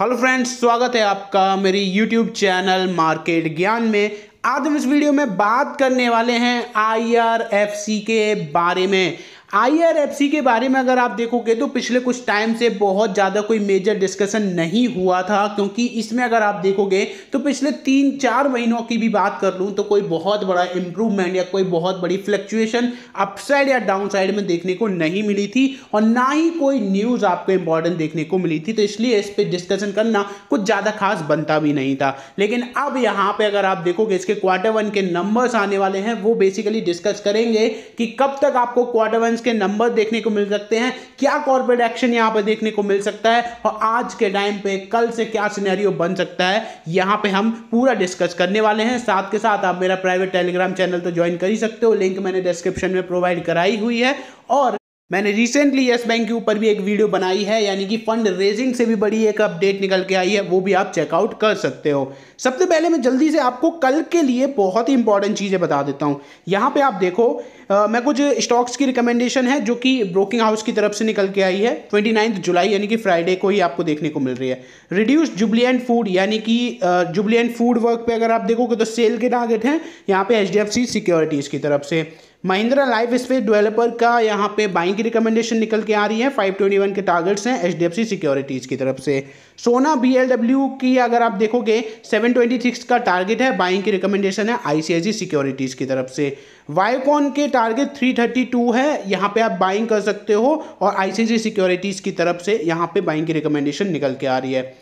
hello friends स्वागत है आपका मेरी यूट्यूब चैनल मार्केट ज्ञान में आज हम इस वीडियो में बात करने वाले हैं आईआरएफसी के बारे में आईआरएफसी के बारे में अगर आप देखोगे तो पिछले कुछ टाइम से बहुत ज़्यादा कोई मेजर डिस्कशन नहीं हुआ था क्योंकि इसमें अगर आप देखोगे तो पिछले तीन चार महीनों की भी बात कर लूँ तो कोई बहुत बड़ा इम्प्रूवमेंट या कोई बहुत बड़ी फ्लक्चुएशन अपसाइड या साइड में देखने को नहीं मिली थी और ना ही कोई न्यूज़ आपको इंपॉर्टेंट देखने को मिली थी तो इसलिए इस पर डिस्कशन करना कुछ ज़्यादा खास बनता भी नहीं था लेकिन अब यहाँ पर अगर आप देखोगे इसके क्वार्टर वन के नंबर्स आने वाले हैं वो बेसिकली डिस्कस करेंगे कि कब तक आपको क्वार्टर वन के नंबर देखने को मिल सकते हैं क्या कॉर्पोरेट एक्शन यहाँ पर देखने को मिल सकता है और आज के टाइम पे कल से क्या सिनेरियो बन सकता है यहाँ पे हम पूरा डिस्कस करने वाले हैं साथ के साथ आप मेरा प्राइवेट टेलीग्राम चैनल तो ज्वाइन कर ही सकते हो लिंक मैंने डिस्क्रिप्शन में प्रोवाइड कराई हुई है और मैंने रिसेंटली येस बैंक के ऊपर भी एक वीडियो बनाई है यानी कि फंड रेजिंग से भी बड़ी एक अपडेट निकल के आई है वो भी आप चेकआउट कर सकते हो सबसे पहले मैं जल्दी से आपको कल के लिए बहुत ही इंपॉर्टेंट चीज़ें बता देता हूँ यहाँ पे आप देखो आ, मैं कुछ स्टॉक्स की रिकमेंडेशन है जो कि ब्रोकिंग हाउस की तरफ से निकल के आई है ट्वेंटी जुलाई यानी कि फ्राइडे को ही आपको देखने को मिल रही है रिड्यूस जुबलियन फूड यानी कि जुबलियन फूड वर्क पर अगर आप देखोगे तो सेल के टारगेट हैं यहाँ पे एच सिक्योरिटीज़ की तरफ से महिंद्रा लाइफ स्पेस डेवलपर का यहाँ पे बाइंग की रिकमेंडेशन निकल के आ रही है 521 के टारगेट्स हैं एच सिक्योरिटीज़ की तरफ से सोना बी की अगर आप देखोगे 726 का टारगेट है बाइंग की रिकमेंडेशन है आईसीआईसी सिक्योरिटीज़ की तरफ से वाईकॉन के टारगेट 332 है यहाँ पे आप बाइंग कर सकते हो और आईसीआईसी सिक्योरिटीज़ की तरफ से यहाँ पे बाइंग की रिकमेंडेशन निकल के आ रही है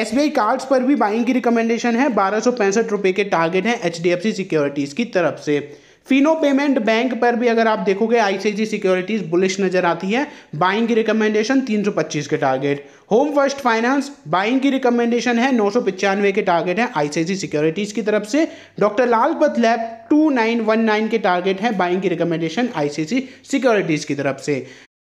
एस कार्ड्स पर भी बाइंग की रिकमेंडेशन है बारह सौ के टारगेट हैं एच सिक्योरिटीज़ की तरफ से फिनो पेमेंट बैंक पर भी अगर आप देखोगे आईसीआईसी सिक्योरिटीज बुलिश नजर आती है बाइंग की रिकमेंडेशन 325 के target home first finance buying की रिकमेंडेशन है नौ के टारगेट है आईसीआईसी सिक्योरिटीज की तरफ से डॉक्टर लाल पत लैब 2919 के टारगेट है बाइंग की रिकमेंडेशन आईसीआईसी सिक्योरिटीज की तरफ से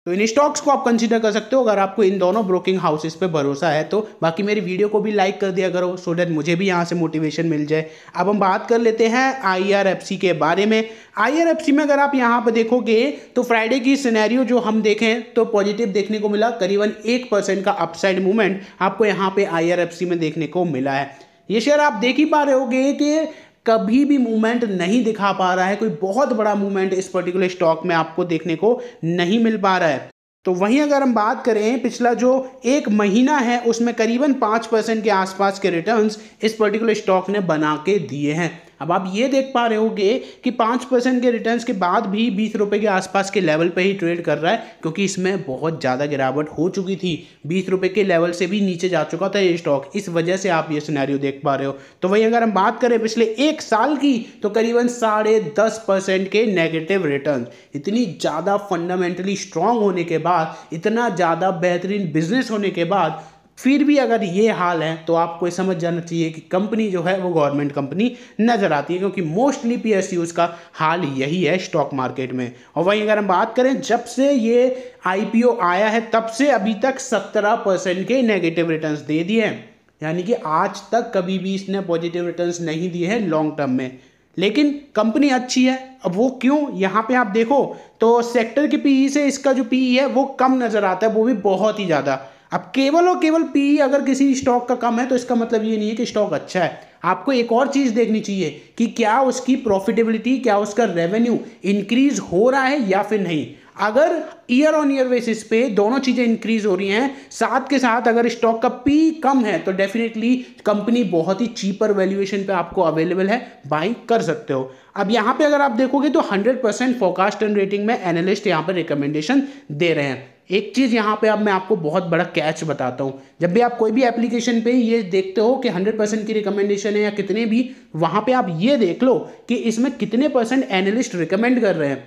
तो इन स्टॉक्स को आप कंसीडर कर सकते हो अगर आपको इन दोनों ब्रोकिंग हाउसेस पे भरोसा है तो बाकी मेरी वीडियो को भी लाइक कर दिया करो सो so डैट मुझे भी यहाँ से मोटिवेशन मिल जाए अब हम बात कर लेते हैं आईआरएफसी के बारे में आईआरएफसी में अगर आप यहाँ पर देखोगे तो फ्राइडे की सिनेरियो जो हम देखें तो पॉजिटिव देखने को मिला करीबन एक परसेंट का अपसाइड मूवमेंट आपको यहाँ पे आई में देखने को मिला है ये शेयर आप देख ही पा रहे होगे कि कभी भी मूवमेंट नहीं दिखा पा रहा है कोई बहुत बड़ा मूवमेंट इस पर्टिकुलर स्टॉक में आपको देखने को नहीं मिल पा रहा है तो वहीं अगर हम बात करें पिछला जो एक महीना है उसमें करीबन पाँच परसेंट के आसपास के रिटर्न्स इस पर्टिकुलर स्टॉक ने बना के दिए हैं अब आप ये देख पा रहे होगे कि पाँच परसेंट के रिटर्न्स के बाद भी बीस रुपये के आसपास के लेवल पे ही ट्रेड कर रहा है क्योंकि इसमें बहुत ज़्यादा गिरावट हो चुकी थी बीस रुपये के लेवल से भी नीचे जा चुका था ये स्टॉक इस वजह से आप ये सिनेरियो देख पा रहे हो तो वही अगर हम बात करें पिछले एक साल की तो करीबन साढ़े दस परसेंट के नेगेटिव रिटर्न इतनी ज़्यादा फंडामेंटली स्ट्रांग होने के बाद इतना ज़्यादा बेहतरीन बिजनेस होने के बाद फिर भी अगर ये हाल है तो आपको ये समझ जाना चाहिए कि कंपनी जो है वो गवर्नमेंट कंपनी नज़र आती है क्योंकि मोस्टली पीएसयूज़ का हाल यही है स्टॉक मार्केट में और वहीं अगर हम बात करें जब से ये आई आया है तब से अभी तक सत्रह परसेंट के नेगेटिव रिटर्न्स दे दिए हैं यानी कि आज तक कभी भी इसने पॉजिटिव रिटर्न्स नहीं दिए हैं लॉन्ग टर्म में लेकिन कंपनी अच्छी है अब वो क्यों यहाँ पे आप देखो तो सेक्टर के पीई e से इसका जो पीई e है वो कम नज़र आता है वो भी बहुत ही ज़्यादा अब केवल और केवल पी अगर किसी स्टॉक का कम है तो इसका मतलब ये नहीं है कि स्टॉक अच्छा है आपको एक और चीज़ देखनी चाहिए कि क्या उसकी प्रॉफिटेबिलिटी क्या उसका रेवेन्यू इंक्रीज हो रहा है या फिर नहीं अगर ईयर ऑन ईयर बेसिस पे दोनों चीज़ें इंक्रीज हो रही हैं साथ के साथ अगर स्टॉक का पी कम है तो डेफिनेटली कंपनी बहुत ही चीपर वैल्यूएशन पे आपको अवेलेबल है बाई कर सकते हो अब यहाँ पे अगर आप देखोगे तो 100% परसेंट फोकास्ट एंड रेटिंग में एनालिस्ट यहाँ पर रिकमेंडेशन दे रहे हैं एक चीज़ यहाँ पे अब मैं आपको बहुत बड़ा कैच बताता हूँ जब भी आप कोई भी एप्लीकेशन पे ये देखते हो कि 100 परसेंट की रिकमेंडेशन है या कितने भी वहां पे आप ये देख लो कि इसमें कितने परसेंट एनालिस्ट रिकमेंड कर रहे हैं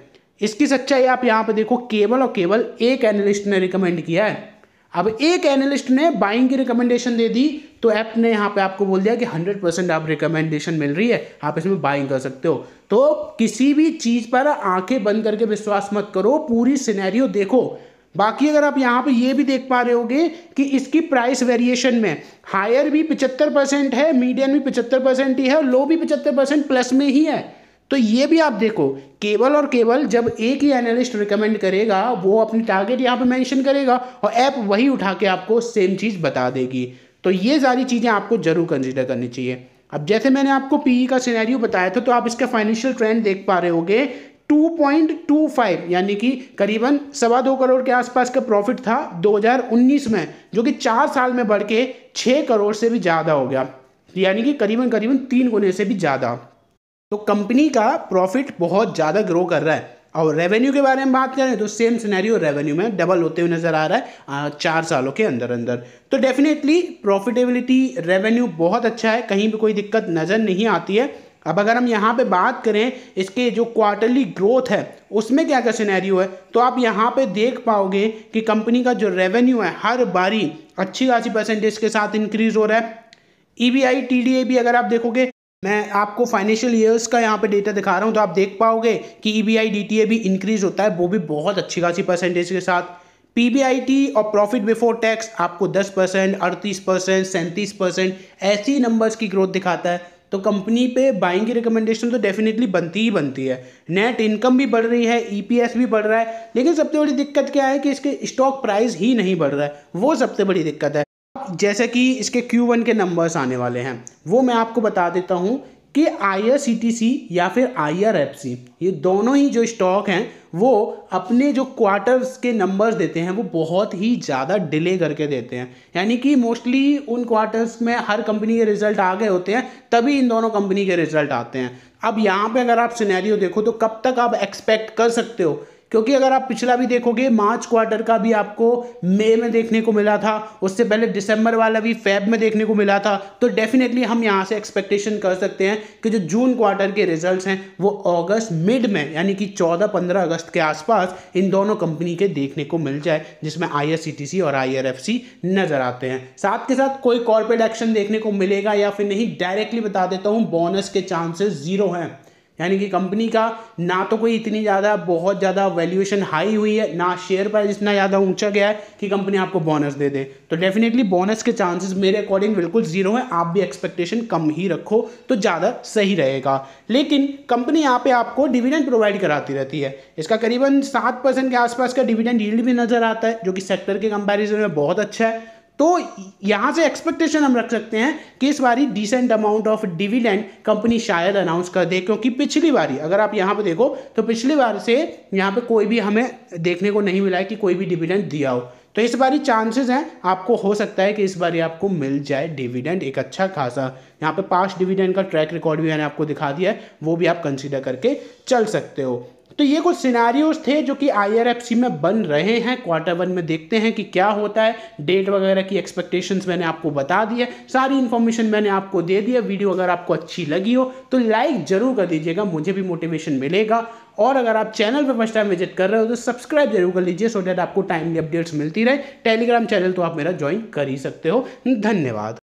इसकी सच्चाई आप यहाँ पे देखो केवल और केवल एक एनालिस्ट ने रिकमेंड किया है अब एक एनालिस्ट ने बाइंग की रिकमेंडेशन दे दी तो ऐप ने यहाँ पे आपको बोल दिया कि 100 परसेंट आप रिकमेंडेशन मिल रही है आप इसमें बाइंग कर सकते हो तो किसी भी चीज़ पर आंखें बंद करके विश्वास मत करो पूरी सिनेरियो देखो बाकी अगर आप यहाँ पे ये भी देख पा रहे होगे कि इसकी प्राइस वेरिएशन में हायर भी 75 परसेंट है मीडियम भी 75 परसेंट ही है और लो भी 75 परसेंट प्लस में ही है तो ये भी आप देखो केवल और केवल जब एक ही एनालिस्ट रिकमेंड करेगा वो अपनी टारगेट यहाँ पे मेंशन करेगा और ऐप वही उठा के आपको सेम चीज़ बता देगी तो ये सारी चीज़ें आपको ज़रूर कंसिडर करनी चाहिए अब जैसे मैंने आपको पीई e का सिनेरियो बताया था तो आप इसका फाइनेंशियल ट्रेंड देख पा रहे होगे 2.25 यानी कि करीबन सवा दो करोड़ के आसपास का प्रॉफिट था 2019 में जो कि चार साल में बढ़ के छः करोड़ से भी ज़्यादा हो गया यानी कि करीबन करीबन तीन गुने से भी ज़्यादा तो कंपनी का प्रॉफिट बहुत ज़्यादा ग्रो कर रहा है और रेवेन्यू के बारे में बात करें तो सेम सिनेरियो रेवेन्यू में डबल होते हुए नज़र आ रहा है चार सालों के अंदर अंदर तो डेफिनेटली प्रॉफिटेबिलिटी रेवेन्यू बहुत अच्छा है कहीं भी कोई दिक्कत नज़र नहीं आती है अब अगर हम यहाँ पे बात करें इसके जो क्वार्टरली ग्रोथ है उसमें क्या क्या सिनेरियो है तो आप यहाँ पे देख पाओगे कि कंपनी का जो रेवेन्यू है हर बारी अच्छी खासी परसेंटेज के साथ इंक्रीज हो रहा है E B I T D A भी अगर आप देखोगे मैं आपको फाइनेंशियल ईयर्स का यहाँ पे डेटा दिखा रहा हूँ तो आप देख पाओगे कि E B I D T A भी इंक्रीज होता है वो भी बहुत अच्छी खासी परसेंटेज के साथ पी बी आई टी और प्रॉफिट बिफोर टैक्स आपको दस परसेंट अड़तीस परसेंट सैंतीस परसेंट ऐसी नंबर्स की ग्रोथ दिखाता है तो कंपनी पे बाइंग की रिकमेंडेशन तो डेफिनेटली बनती ही बनती है नेट इनकम भी बढ़ रही है ईपीएस e भी बढ़ रहा है लेकिन सबसे बड़ी दिक्कत क्या है कि इसके स्टॉक प्राइस ही नहीं बढ़ रहा है वो सबसे बड़ी दिक्कत है जैसे कि इसके Q1 के नंबर्स आने वाले हैं वो मैं आपको बता देता हूँ कि आई या फिर आई ये दोनों ही जो स्टॉक हैं वो अपने जो क्वार्टर्स के नंबर्स देते हैं वो बहुत ही ज़्यादा डिले करके देते हैं यानी कि मोस्टली उन क्वार्टर्स में हर कंपनी के रिजल्ट आ गए होते हैं तभी इन दोनों कंपनी के रिजल्ट आते हैं अब यहाँ पे अगर आप सिनेरियो देखो तो कब तक आप एक्सपेक्ट कर सकते हो क्योंकि अगर आप पिछला भी देखोगे मार्च क्वार्टर का भी आपको मे में देखने को मिला था उससे पहले दिसंबर वाला भी फेब में देखने को मिला था तो डेफिनेटली हम यहाँ से एक्सपेक्टेशन कर सकते हैं कि जो जून क्वार्टर के रिजल्ट्स हैं वो अगस्त मिड में यानी कि 14-15 अगस्त के आसपास इन दोनों कंपनी के देखने को मिल जाए जिसमें आई और आई नज़र आते हैं साथ के साथ कोई कॉर्पोरेट एक्शन देखने को मिलेगा या फिर नहीं डायरेक्टली बता देता हूँ बोनस के चांसेस ज़ीरो हैं यानी कि कंपनी का ना तो कोई इतनी ज़्यादा बहुत ज़्यादा वैल्यूएशन हाई हुई है ना शेयर प्राइस इतना ज़्यादा ऊंचा गया है कि कंपनी आपको बोनस दे दे तो डेफिनेटली बोनस के चांसेस मेरे अकॉर्डिंग बिल्कुल ज़ीरो है आप भी एक्सपेक्टेशन कम ही रखो तो ज़्यादा सही रहेगा लेकिन कंपनी यहाँ पे आपको डिविडेंड प्रोवाइड कराती रहती है इसका करीबन सात के आसपास का डिविडेंड यील्ड भी नज़र आता है जो कि सेक्टर के कंपेरिजन में बहुत अच्छा है तो यहाँ से एक्सपेक्टेशन हम रख सकते हैं कि इस बारी decent amount of dividend company शायद अनाउंस कर दे क्योंकि पिछली बारी अगर आप यहाँ पे देखो तो पिछली बार से यहाँ पे कोई भी हमें देखने को नहीं मिला है कि कोई भी डिविडेंड दिया हो तो इस बारी चांसेस हैं आपको हो सकता है कि इस बारी आपको मिल जाए डिविडेंड एक अच्छा खासा यहाँ पे पास्ट डिविडेंड का ट्रैक रिकॉर्ड भी मैंने आपको दिखा दिया है वो भी आप कंसीडर करके चल सकते हो तो ये कुछ सिनारियोज थे जो कि आई में बन रहे हैं क्वार्टर वन में देखते हैं कि क्या होता है डेट वगैरह की एक्सपेक्टेशंस मैंने आपको बता दी है सारी इन्फॉर्मेशन मैंने आपको दे दी है वीडियो अगर आपको अच्छी लगी हो तो लाइक जरूर कर दीजिएगा मुझे भी मोटिवेशन मिलेगा और अगर आप चैनल पर फर्स्ट टाइम विजिट कर रहे हो तो सब्सक्राइब जरूर कर लीजिए सो डेट आपको टाइमली अपडेट्स मिलती रहे टेलीग्राम चैनल तो आप मेरा ज्वाइन कर ही सकते हो धन्यवाद